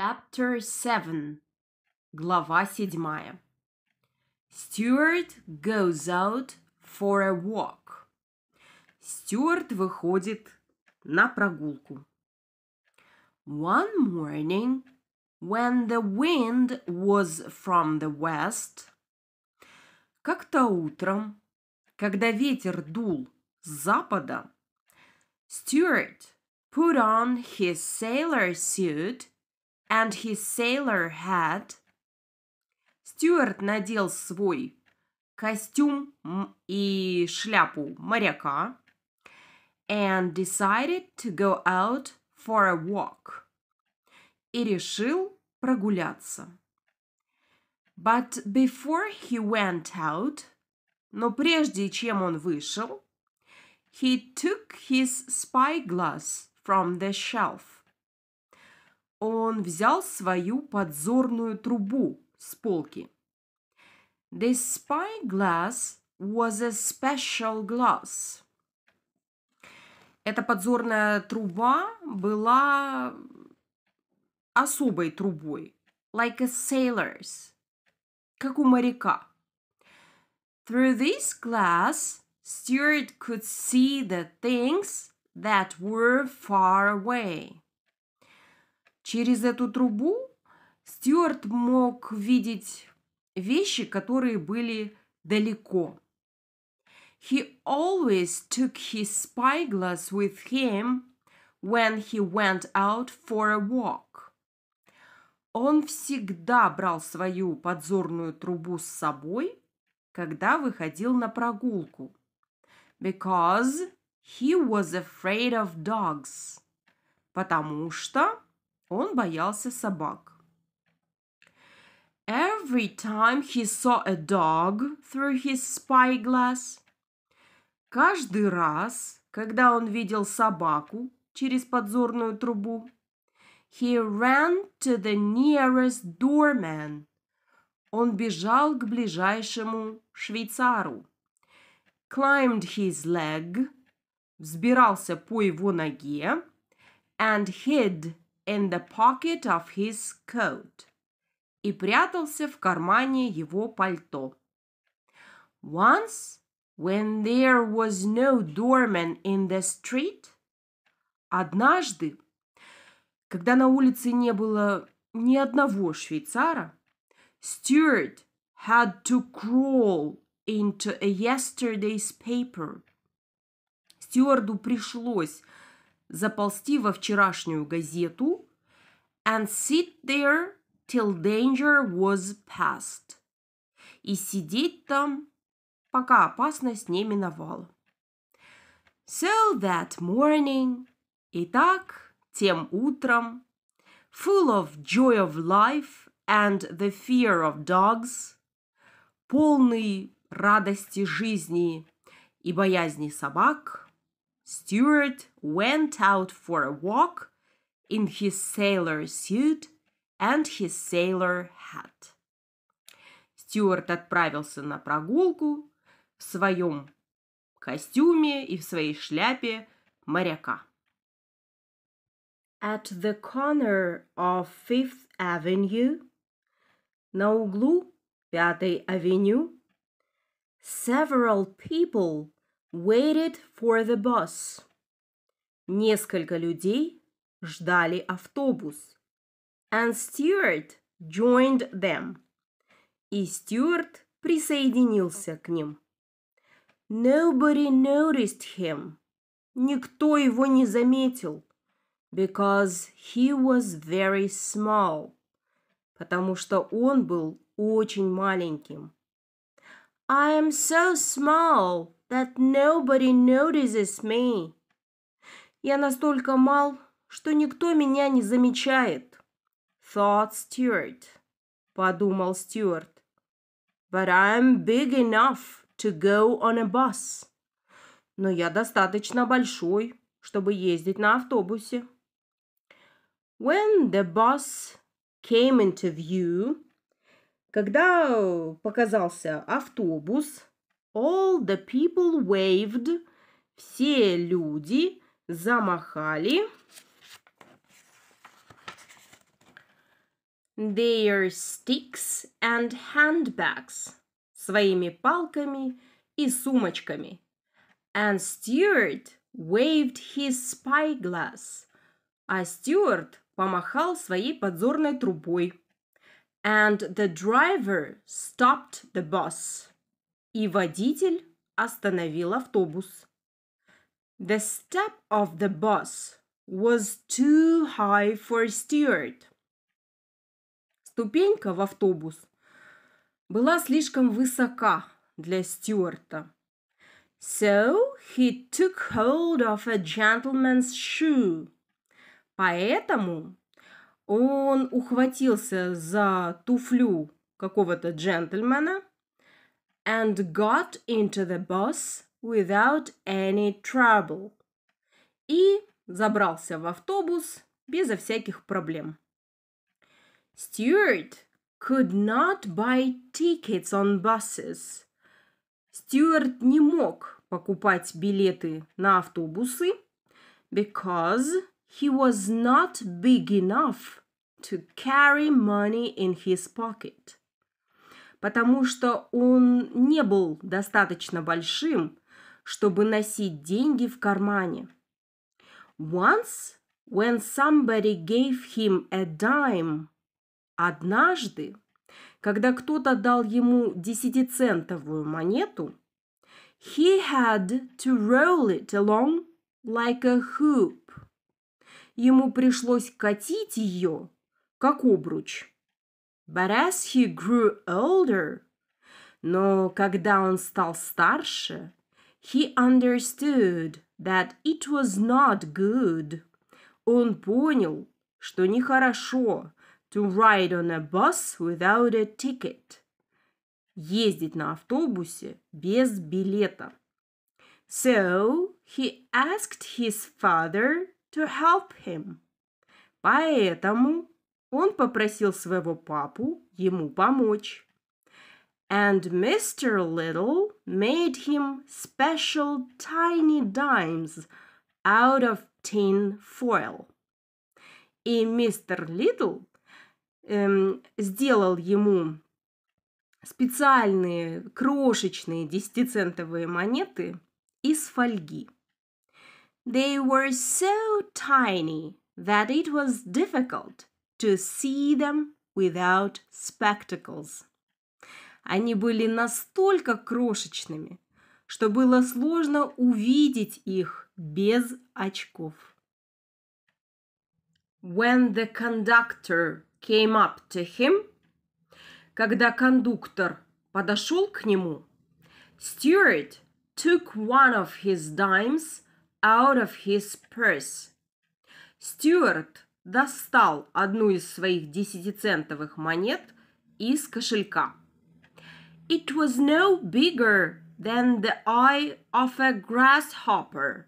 Chapter 7. Глава 7. Стюарт goes out for a walk. Стюарт выходит на прогулку. One morning, when the wind was from the west, как-то утром, когда ветер дул с запада, Стюарт put on his sailor suit – and his sailor hat. Стюарт надел свой костюм и шляпу моряка and decided to go out for a walk. И решил прогуляться. But before he went out, но прежде чем он вышел, he took his spyglass from the shelf. Он взял свою подзорную трубу с полки. The glass was a special glass. Эта подзорная труба была особой трубой, like a sailor's, как у моряка. Through this glass, Stuart could see the things that were far away. Через эту трубу Стюарт мог видеть вещи, которые были далеко. He always took his spyglass with him when he went out for a walk. Он всегда брал свою подзорную трубу с собой, когда выходил на прогулку. Because he was afraid of dogs. Потому что он боялся собак. Every time he saw a dog through his spyglass. Каждый раз, когда он видел собаку через подзорную трубу, he ran to the nearest doorman. Он бежал к ближайшему швейцару. Climbed his leg, взбирался по его ноге, and hid in the pocket of his coat и прятался в кармане его пальто. Once, when there was no doorman in the street, однажды, когда на улице не было ни одного швейцара, Stewart had to crawl into a yesterday's paper. Стюарду пришлось заползти во вчерашнюю газету and sit there till danger was past. И сидеть там, пока опасность не миновала. So that morning, и так тем утром, full of joy of life and the fear of dogs, полный радости жизни и боязни собак – Stewart went out for a walk in his sailor suit and his sailor hat. Стюарт отправился на прогулку в своем костюме и в своей шляпе моряка. At the corner of Fifth Avenue, на углу Пятой авеню, several people waited for the bus. Несколько людей ждали автобус. And Stewart joined them. И Стюарт присоединился к ним. Nobody noticed him. Никто его не заметил. Because he was very small. Потому что он был очень маленьким. I am so small that nobody notices me. Я настолько мал, что никто меня не замечает. Thought Stewart, подумал Стюарт. But I'm big enough to go on a bus. Но я достаточно большой, чтобы ездить на автобусе. When the bus came into view, когда э, показался автобус, all the people waved, все люди замахали their sticks and handbags своими палками и сумочками. And Стюарт waved his spyglass. А Стюарт помахал своей подзорной трубой. and the driver stopped the bus. И водитель остановил автобус. The step of the bus was too high for Stewart. Ступенька в автобус была слишком высока для Стюарта. So he took hold of a gentleman's shoe. Поэтому Он ухватился за туфлю какого-то джентльмена and got into the bus without any trouble. И забрался в автобус безо всяких проблем. Steward could not buy tickets on buses. Стюарт не мог покупать билеты на автобусы because he was not big enough to carry money in his pocket. Потому что он не был достаточно большим, чтобы носить деньги в кармане. Once, when somebody gave him a dime, однажды, когда кто-то дал ему десятицентовую монету, he had to roll it along like a hoop. Ему пришлось катить ее, как обруч. But as he grew older, но когда он стал старше, he understood that it was not good. Он понял, что нехорошо to ride on a bus without a ticket. Ездить на автобусе без билета. So he asked his father to help him. Поэтому он попросил своего папу ему помочь. And Mr. Little made him special tiny dimes out of tin foil. И мистер Литл эм, сделал ему специальные крошечные десятицентовые монеты из фольги. They were so tiny that it was difficult to see them without spectacles. Они были настолько крошечными, что было сложно увидеть их без очков. When the conductor came up to him, когда кондуктор подошел к нему, Stewart took one of his dimes out of his purse. Стюарт достал одну из своих десятицентовых монет из кошелька. It was no bigger than the eye of a grasshopper.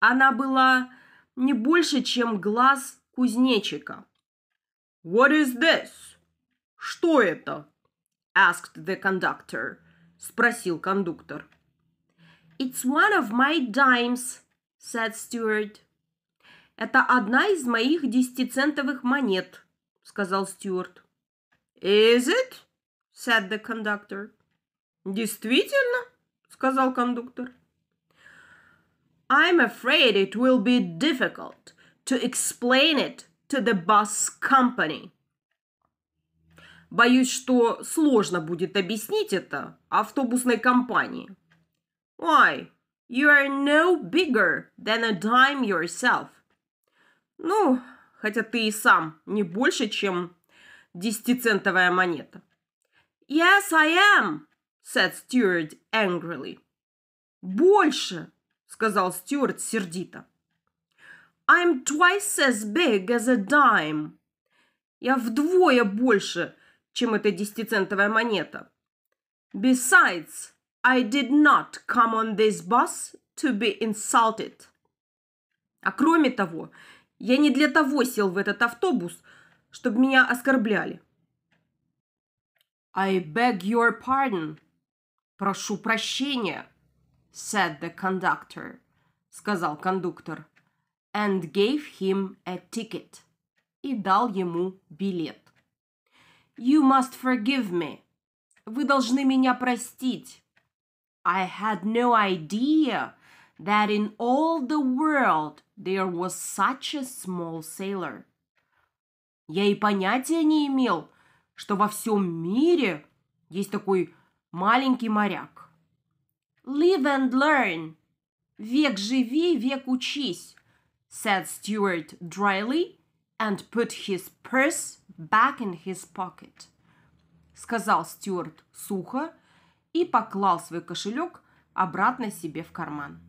Она была не больше, чем глаз кузнечика. What is this? Что это? asked the conductor. спросил кондуктор. It's one of my dimes, said Stewart. «Это одна из моих десятицентовых монет», — сказал Стюарт. «Is it?» — said the conductor. «Действительно?» — сказал кондуктор. I'm afraid it will be difficult to explain it to the bus company. Боюсь, что сложно будет объяснить это автобусной компании. Why? You are no bigger than a dime yourself. Ну, хотя ты и сам не больше, чем десятицентовая монета. «Yes, I am!» – said Stuart angrily. «Больше!» – сказал Стюарт сердито. «I'm twice as big as a dime!» «Я вдвое больше, чем эта десятицентовая монета!» «Besides, I did not come on this bus to be insulted!» А кроме того, я не для того сел в этот автобус, чтобы меня оскорбляли. I beg your pardon. Прошу прощения, said the conductor, сказал кондуктор, and gave him a ticket. И дал ему билет. You must forgive me. Вы должны меня простить. I had no idea that in all the world there was such a small sailor. Я и понятия не имел, что во всем мире есть такой маленький моряк. Live and learn. Век живи, век учись, said Stewart dryly and put his purse back in his pocket. Сказал Стюарт сухо и поклал свой кошелек обратно себе в карман.